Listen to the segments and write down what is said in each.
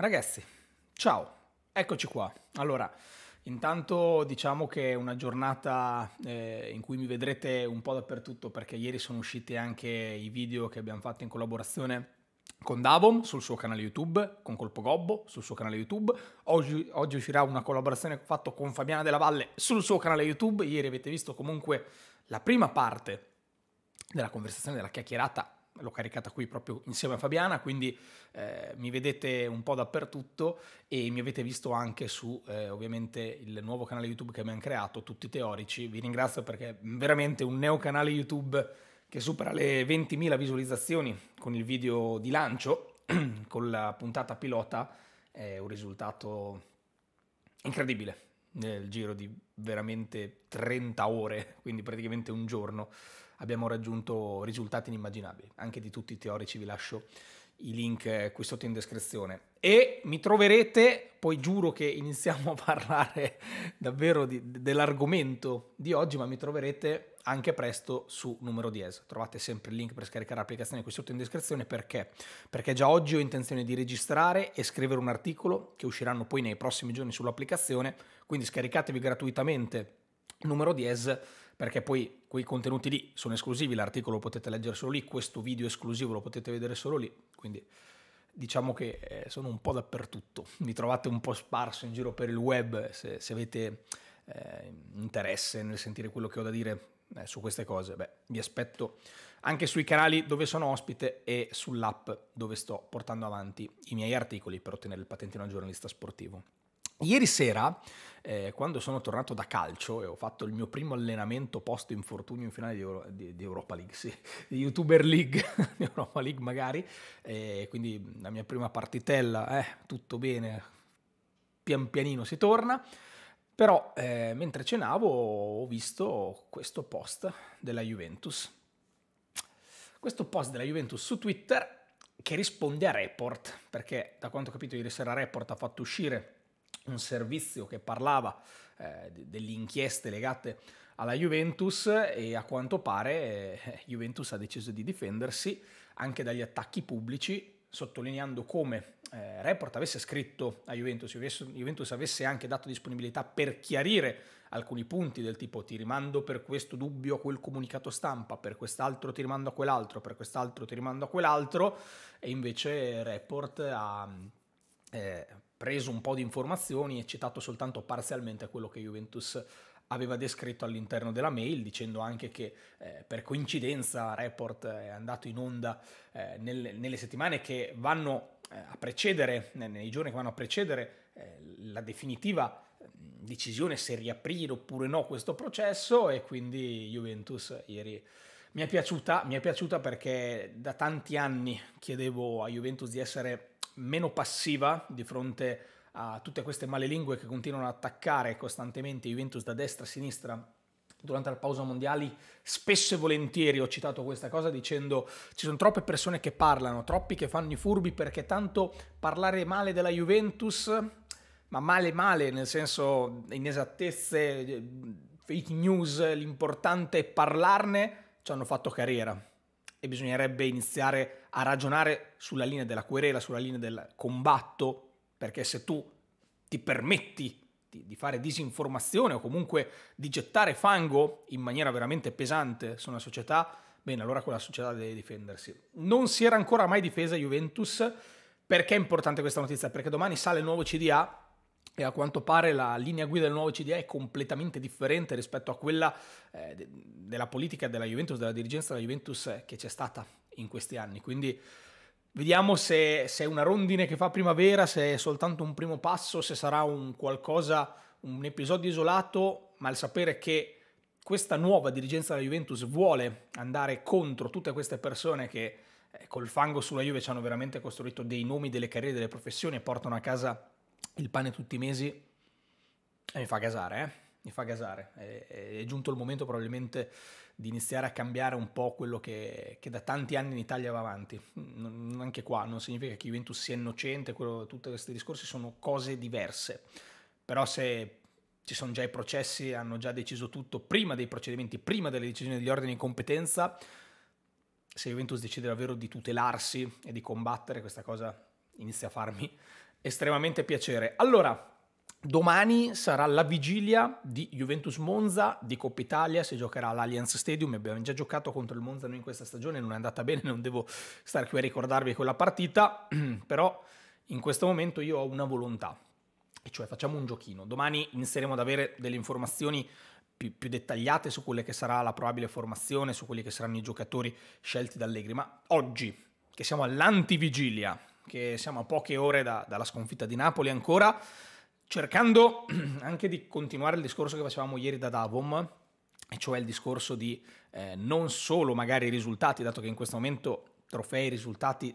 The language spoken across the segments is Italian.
Ragazzi, ciao, eccoci qua. Allora, intanto diciamo che è una giornata eh, in cui mi vedrete un po' dappertutto perché ieri sono usciti anche i video che abbiamo fatto in collaborazione con Davon sul suo canale YouTube, con Colpo Gobbo sul suo canale YouTube. Oggi, oggi uscirà una collaborazione fatta con Fabiana della Valle sul suo canale YouTube. Ieri avete visto comunque la prima parte della conversazione, della chiacchierata l'ho caricata qui proprio insieme a Fabiana, quindi eh, mi vedete un po' dappertutto e mi avete visto anche su eh, ovviamente il nuovo canale YouTube che abbiamo creato, Tutti Teorici. Vi ringrazio perché è veramente un neo canale YouTube che supera le 20.000 visualizzazioni con il video di lancio, con la puntata pilota, è un risultato incredibile nel giro di veramente 30 ore, quindi praticamente un giorno abbiamo raggiunto risultati inimmaginabili. Anche di tutti i teorici vi lascio i link eh, qui sotto in descrizione. E mi troverete, poi giuro che iniziamo a parlare davvero di, dell'argomento di oggi, ma mi troverete anche presto su Numero 10. Trovate sempre il link per scaricare l'applicazione qui sotto in descrizione perché? Perché già oggi ho intenzione di registrare e scrivere un articolo che usciranno poi nei prossimi giorni sull'applicazione, quindi scaricatevi gratuitamente Numero Dies perché poi quei contenuti lì sono esclusivi, l'articolo lo potete leggere solo lì, questo video esclusivo lo potete vedere solo lì, quindi diciamo che eh, sono un po' dappertutto, mi trovate un po' sparso in giro per il web, se, se avete eh, interesse nel sentire quello che ho da dire eh, su queste cose, beh, vi aspetto anche sui canali dove sono ospite e sull'app dove sto portando avanti i miei articoli per ottenere il patentino al giornalista sportivo. Ieri sera, eh, quando sono tornato da calcio e ho fatto il mio primo allenamento post infortunio in finale di, Euro- di, di Europa League, sì, di YouTuber League, di Europa League magari, eh, quindi la mia prima partitella, eh, tutto bene, pian pianino si torna, però eh, mentre cenavo ho visto questo post della Juventus. Questo post della Juventus su Twitter che risponde a Report, perché da quanto ho capito ieri sera Report ha fatto uscire un servizio che parlava eh, delle inchieste legate alla Juventus e a quanto pare eh, Juventus ha deciso di difendersi anche dagli attacchi pubblici, sottolineando come eh, Report avesse scritto a Juventus, Juventus avesse anche dato disponibilità per chiarire alcuni punti del tipo ti rimando per questo dubbio a quel comunicato stampa, per quest'altro ti rimando a quell'altro, per quest'altro ti rimando a quell'altro e invece Report ha eh, preso un po' di informazioni e citato soltanto parzialmente quello che Juventus aveva descritto all'interno della mail, dicendo anche che eh, per coincidenza Report è andato in onda eh, nel, nelle, settimane che vanno eh, a precedere, nei giorni che vanno a precedere eh, la definitiva decisione se riaprire oppure no questo processo e quindi Juventus ieri mi è piaciuta, mi è piaciuta perché da tanti anni chiedevo a Juventus di essere meno passiva di fronte a tutte queste malelingue che continuano ad attaccare costantemente Juventus da destra a sinistra durante la pausa mondiali spesso e volentieri ho citato questa cosa dicendo ci sono troppe persone che parlano, troppi che fanno i furbi perché tanto parlare male della Juventus, ma male male nel senso inesattezze, fake news, l'importante è parlarne, ci hanno fatto carriera e bisognerebbe iniziare a a ragionare sulla linea della querela, sulla linea del combatto, perché se tu ti permetti di, di fare disinformazione o comunque di gettare fango in maniera veramente pesante su una società, bene, allora quella società deve difendersi. Non si era ancora mai difesa Juventus. Perché è importante questa notizia? Perché domani sale il nuovo CDA e a quanto pare la linea guida del nuovo CDA è completamente differente rispetto a quella eh, della politica della Juventus, della dirigenza della Juventus eh, che c'è stata in questi anni. Quindi vediamo se, se è una rondine che fa primavera, se è soltanto un primo passo, se sarà un qualcosa, un episodio isolato, ma il sapere che questa nuova dirigenza della Juventus vuole andare contro tutte queste persone che eh, col fango sulla Juve ci hanno veramente costruito dei nomi, delle carriere, delle professioni e portano a casa il pane tutti i mesi e eh, mi fa gasare, eh? mi fa gasare. È, è giunto il momento probabilmente di iniziare a cambiare un po' quello che, che, da tanti anni in Italia va avanti. Non, anche qua non significa che Juventus sia innocente, quello, tutti questi discorsi sono cose diverse. Però se ci sono già i processi, hanno già deciso tutto prima dei procedimenti, prima delle decisioni degli ordini di competenza, se Juventus decide davvero di tutelarsi e di combattere, questa cosa inizia a farmi estremamente piacere. Allora, Domani sarà la vigilia di Juventus Monza, di Coppa Italia, si giocherà all'Allianz Stadium, abbiamo già giocato contro il Monza noi in questa stagione, non è andata bene, non devo stare qui a ricordarvi quella partita, però in questo momento io ho una volontà, e cioè facciamo un giochino. Domani inizieremo ad avere delle informazioni più, più, dettagliate su quella che sarà la probabile formazione, su quelli che saranno i giocatori scelti da Allegri, ma oggi, che siamo all'antivigilia, che siamo a poche ore da, dalla sconfitta di Napoli ancora, cercando anche di continuare il discorso che facevamo ieri da Davom, e cioè il discorso di eh, non solo magari i risultati, dato che in questo momento trofei, e risultati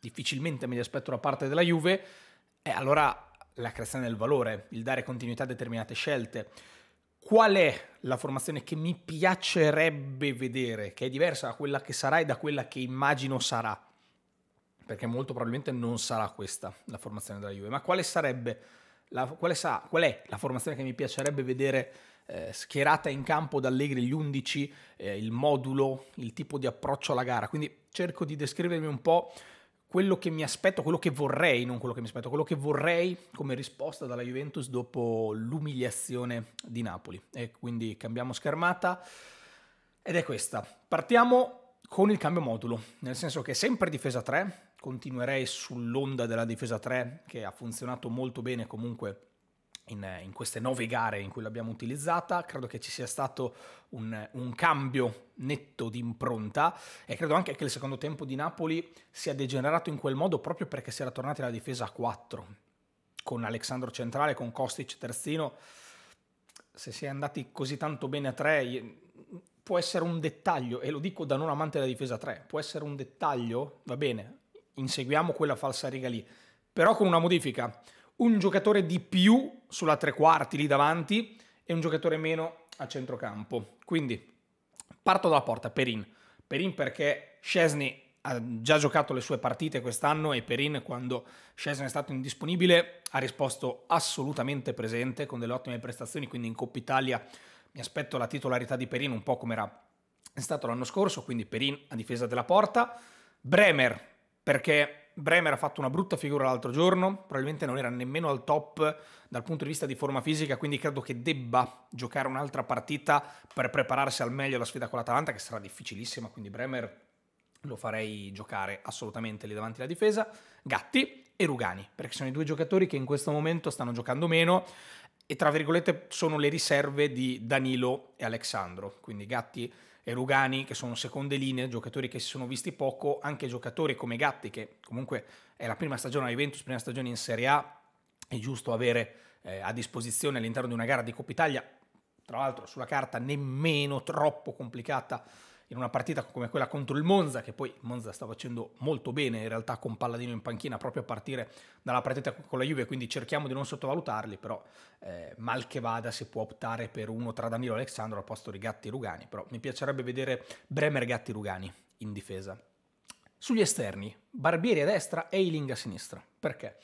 difficilmente me li aspetto da parte della Juve, e eh, allora la creazione del valore, il dare continuità a determinate scelte. Qual è la formazione che mi piacerebbe vedere, che è diversa da quella che sarà e da quella che immagino sarà? Perché molto probabilmente non sarà questa la formazione della Juve, ma quale sarebbe la, qual, è, sa, qual, è, la formazione che mi piacerebbe vedere eh, schierata in campo da Allegri, gli 11, eh, il modulo, il tipo di approccio alla gara. Quindi cerco di descrivermi un po' quello che mi aspetto, quello che vorrei, non quello che mi aspetto, quello che vorrei come risposta dalla Juventus dopo l'umiliazione di Napoli. E quindi cambiamo schermata ed è questa. Partiamo con il cambio modulo, nel senso che sempre difesa 3, continuerei sull'onda della difesa 3 che ha funzionato molto bene comunque in, in, queste nove gare in cui l'abbiamo utilizzata. Credo che ci sia stato un, un, cambio netto di impronta e credo anche che il secondo tempo di Napoli sia degenerato in quel modo proprio perché si era tornati alla difesa 4 con Alexandro centrale, con Kostic terzino. Se si è andati così tanto bene a 3 può essere un dettaglio e lo dico da non amante della difesa 3, può essere un dettaglio, va bene, inseguiamo quella falsa riga lì, però con una modifica, un giocatore di più sulla tre quarti lì davanti e un giocatore meno a centrocampo. Quindi parto dalla porta, Perin. Perin perché Scesni ha già giocato le sue partite quest'anno e Perin quando Scesni è stato indisponibile ha risposto assolutamente presente con delle ottime prestazioni, quindi in Coppa Italia mi aspetto la titolarità di Perin un po' come era stato l'anno scorso, quindi Perin a difesa della porta. Bremer perché Bremer ha fatto una brutta figura l'altro giorno, probabilmente non era nemmeno al top dal punto di vista di forma fisica, quindi credo che debba giocare un'altra partita per prepararsi al meglio alla sfida con l'Atalanta, che sarà difficilissima, quindi Bremer lo farei giocare assolutamente lì davanti alla difesa. Gatti e Rugani, perché sono i due giocatori che in questo momento stanno giocando meno e tra virgolette sono le riserve di Danilo e Alexandro, quindi Gatti e Rugani, che sono seconde linee, giocatori che si sono visti poco, anche giocatori come Gatti, che comunque è la prima stagione a Juventus, prima stagione in Serie A, è giusto avere eh, a disposizione all'interno di una gara di Coppa Italia, tra l'altro sulla carta nemmeno troppo complicata in una partita come quella contro il Monza, che poi Monza sta facendo molto bene in realtà con Palladino in panchina proprio a partire dalla partita con la Juve, quindi cerchiamo di non sottovalutarli, però eh, mal che vada si può optare per uno tra Danilo e Alessandro al posto di Gatti e Rugani, però mi piacerebbe vedere Bremer, Gatti e Rugani in difesa. Sugli esterni, Barbieri a destra e Eiling a sinistra. Perché?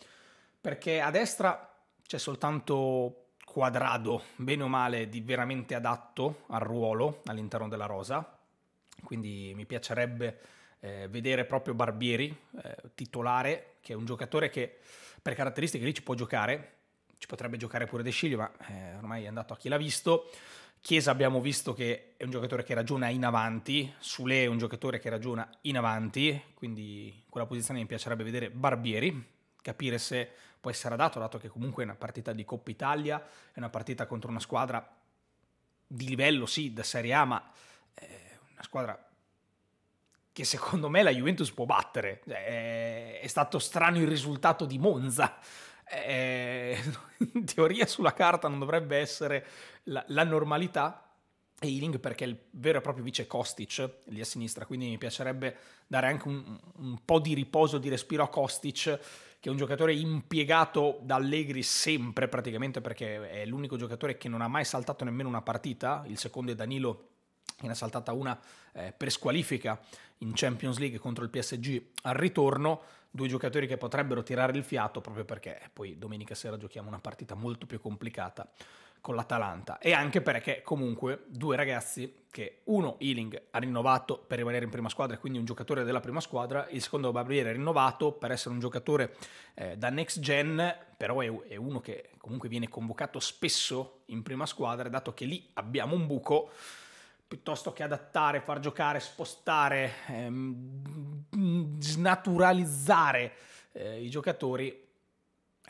Perché a destra c'è soltanto Quadrado, bene o male, di veramente adatto al ruolo all'interno della rosa, quindi mi piacerebbe eh, vedere proprio Barbieri eh, titolare, che è un giocatore che per caratteristiche lì ci può giocare, ci potrebbe giocare pure De Sciglio, ma eh, ormai è andato a chi l'ha visto. Chiesa abbiamo visto che è un giocatore che ragiona in avanti, Sule è un giocatore che ragiona in avanti, quindi in quella posizione mi piacerebbe vedere Barbieri, capire se può essere adatto, dato che comunque è una partita di Coppa Italia, è una partita contro una squadra di livello, sì, da Serie A, ma eh, squadra che secondo me la Juventus può battere. Cioè, è, è stato strano il risultato di Monza. È, eh, eh, in teoria sulla carta non dovrebbe essere la, la normalità, Eiling perché è il vero e proprio vice Kostic lì a sinistra, quindi mi piacerebbe dare anche un, un, po' di riposo, di respiro a Kostic, che è un giocatore impiegato da Allegri sempre praticamente perché è l'unico giocatore che non ha mai saltato nemmeno una partita, il secondo è Danilo ne ha saltata una eh, per squalifica in Champions League contro il PSG al ritorno, due giocatori che potrebbero tirare il fiato proprio perché eh, poi domenica sera giochiamo una partita molto più complicata con l'Atalanta e anche perché comunque due ragazzi che uno Ealing ha rinnovato per rimanere in prima squadra e quindi un giocatore della prima squadra, il secondo Barbieri ha rinnovato per essere un giocatore eh, da next gen, però è, è uno che comunque viene convocato spesso in prima squadra dato che lì abbiamo un buco piuttosto che adattare, far giocare, spostare, ehm, snaturalizzare eh, i giocatori, eh,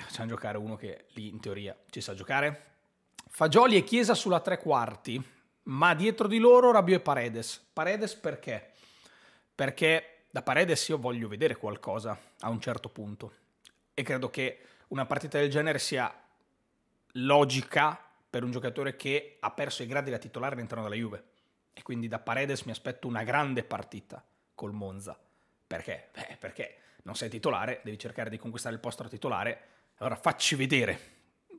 facciamo giocare uno che lì in teoria ci sa giocare. Fagioli e Chiesa sulla tre quarti, ma dietro di loro Rabio e Paredes. Paredes perché? Perché da Paredes io voglio vedere qualcosa a un certo punto e credo che una partita del genere sia logica per un giocatore che ha perso i gradi da titolare all'interno della Juve e quindi da Paredes mi aspetto una grande partita col Monza. Perché? Beh, perché non sei titolare, devi cercare di conquistare il posto da titolare. Allora facci vedere,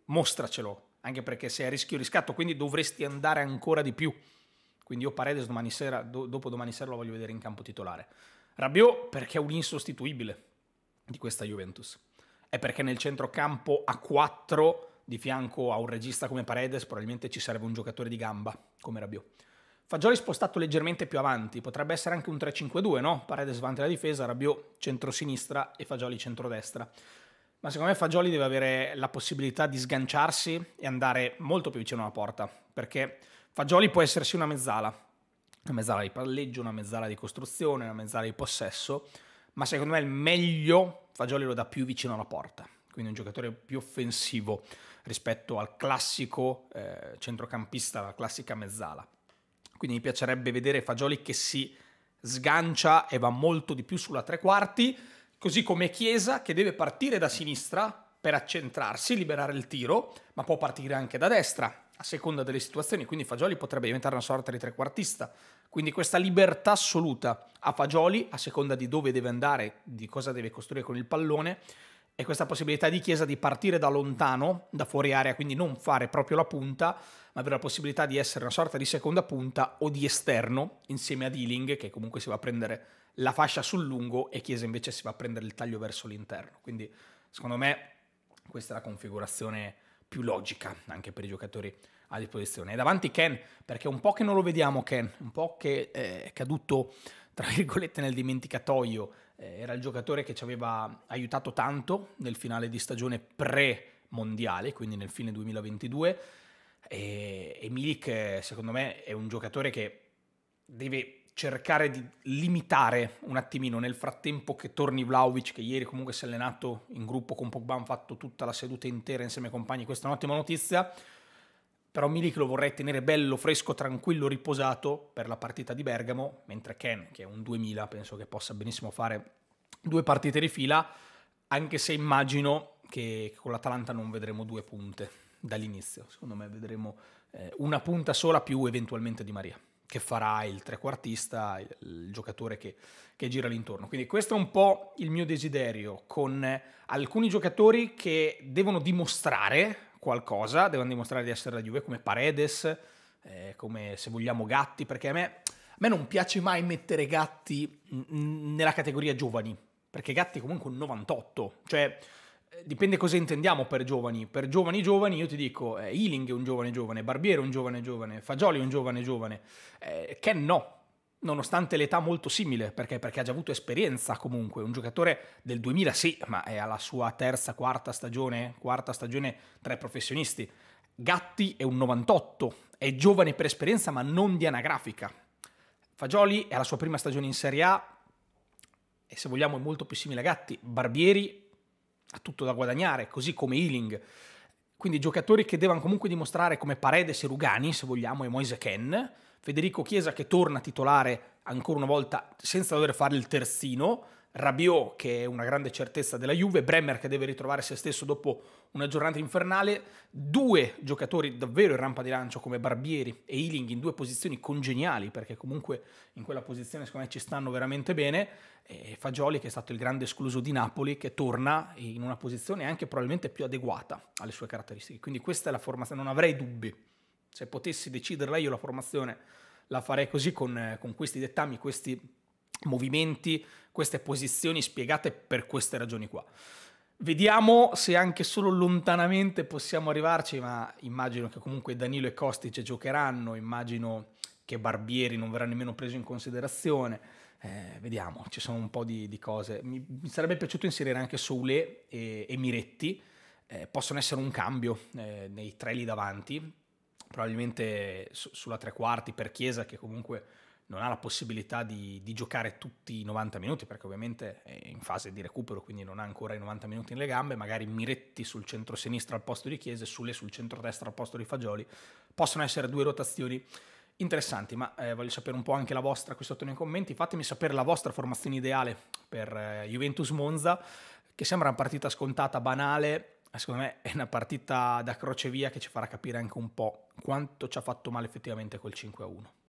mostracelo, anche perché sei a rischio riscatto, quindi dovresti andare ancora di più. Quindi io Paredes domani sera, do, dopo domani sera lo voglio vedere in campo titolare. Rabiot perché è un insostituibile di questa Juventus. È perché nel centrocampo a 4 di fianco a un regista come Paredes probabilmente ci serve un giocatore di gamba come Rabiot Fagioli spostato leggermente più avanti, potrebbe essere anche un 3-5-2, no? Paredes davanti alla difesa, Rabiot centro-sinistra e Fagioli centro-destra. Ma secondo me Fagioli deve avere la possibilità di sganciarsi e andare molto più vicino alla porta, perché Fagioli può essersi una mezzala, una mezzala di palleggio, una mezzala di costruzione, una mezzala di possesso, ma secondo me il meglio Fagioli lo dà più vicino alla porta, quindi un giocatore più offensivo rispetto al classico eh, centrocampista, la classica mezzala. Quindi mi piacerebbe vedere Fagioli che si sgancia e va molto di più sulla tre quarti, così come Chiesa che deve partire da sinistra per accentrarsi, liberare il tiro, ma può partire anche da destra a seconda delle situazioni, quindi Fagioli potrebbe diventare una sorta di trequartista. Quindi questa libertà assoluta a Fagioli, a seconda di dove deve andare, di cosa deve costruire con il pallone, e questa possibilità di Chiesa di partire da lontano, da fuori area, quindi non fare proprio la punta, ma avere la possibilità di essere una sorta di seconda punta o di esterno insieme a Dealing, che comunque si va a prendere la fascia sul lungo e Chiesa invece si va a prendere il taglio verso l'interno. Quindi secondo me questa è la configurazione più logica anche per i giocatori a disposizione. E davanti Ken, perché un po' che non lo vediamo Ken, un po' che eh, è caduto tra virgolette nel dimenticatoio, eh, era il giocatore che ci aveva aiutato tanto nel finale di stagione pre-mondiale, quindi nel fine 2022, e, e Milik secondo me è un giocatore che deve cercare di limitare un attimino nel frattempo che torni Vlaovic, che ieri comunque si è allenato in gruppo con Pogba, ha fatto tutta la seduta intera insieme ai compagni, questa è un'ottima notizia, però Milik lo vorrei tenere bello, fresco, tranquillo, riposato per la partita di Bergamo, mentre Ken, che è un 2000, penso che possa benissimo fare due partite di fila, anche se immagino che con l'Atalanta non vedremo due punte dall'inizio, secondo me vedremo eh, una punta sola più eventualmente Di Maria che farà il trequartista, il giocatore che, che gira l'intorno. Quindi questo è un po' il mio desiderio con alcuni giocatori che devono dimostrare qualcosa, devono dimostrare di essere la Juve, come Paredes, eh, come se vogliamo Gatti, perché a me, a me non piace mai mettere Gatti nella categoria giovani, perché Gatti comunque un 98, cioè eh, dipende cosa intendiamo per giovani. Per giovani giovani io ti dico, eh, Ealing è un giovane giovane, Barbiere è un giovane giovane, Fagioli è un giovane giovane, eh, Ken no, nonostante l'età molto simile, perché? perché? ha già avuto esperienza comunque, un giocatore del 2000 sì, ma è alla sua terza, quarta stagione, quarta stagione tra i professionisti. Gatti è un 98, è giovane per esperienza ma non di anagrafica. Fagioli è alla sua prima stagione in Serie A e se vogliamo è molto più simile a Gatti. Barbieri ha tutto da guadagnare, così come Ealing. Quindi giocatori che devono comunque dimostrare come Paredes e Rugani, se vogliamo, e Moise Ken, Federico Chiesa che torna titolare ancora una volta senza dover fare il terzino, Rabiot che è una grande certezza della Juve, Bremer che deve ritrovare se stesso dopo una giornata infernale, due giocatori davvero in rampa di lancio come Barbieri e Ealing in due posizioni congeniali perché comunque in quella posizione secondo me ci stanno veramente bene e Fagioli che è stato il grande escluso di Napoli che torna in una posizione anche probabilmente più adeguata alle sue caratteristiche. Quindi questa è la formazione, non avrei dubbi se potessi deciderla io la formazione la farei così con, con questi dettami, questi movimenti, queste posizioni spiegate per queste ragioni qua. Vediamo se anche solo lontanamente possiamo arrivarci, ma immagino che comunque Danilo e Kostic giocheranno, immagino che Barbieri non verrà nemmeno preso in considerazione. Eh, vediamo, ci sono un po' di, di cose. Mi, mi, sarebbe piaciuto inserire anche Soule e, e Miretti, eh, possono essere un cambio eh, nei tre lì davanti, probabilmente su, sulla tre quarti per Chiesa che comunque non ha la possibilità di, di, giocare tutti i 90 minuti perché ovviamente è in fase di recupero quindi non ha ancora i 90 minuti nelle gambe magari Miretti sul centro-sinistra al posto di Chiesa e Sule sul centro-destra al posto di Fagioli possono essere due rotazioni interessanti ma eh, voglio sapere un po' anche la vostra qui sotto nei commenti fatemi sapere la vostra formazione ideale per eh, Juventus-Monza che sembra una partita scontata, banale secondo me è una partita da crocevia che ci farà capire anche un po' quanto ci ha fatto male effettivamente col 5-1.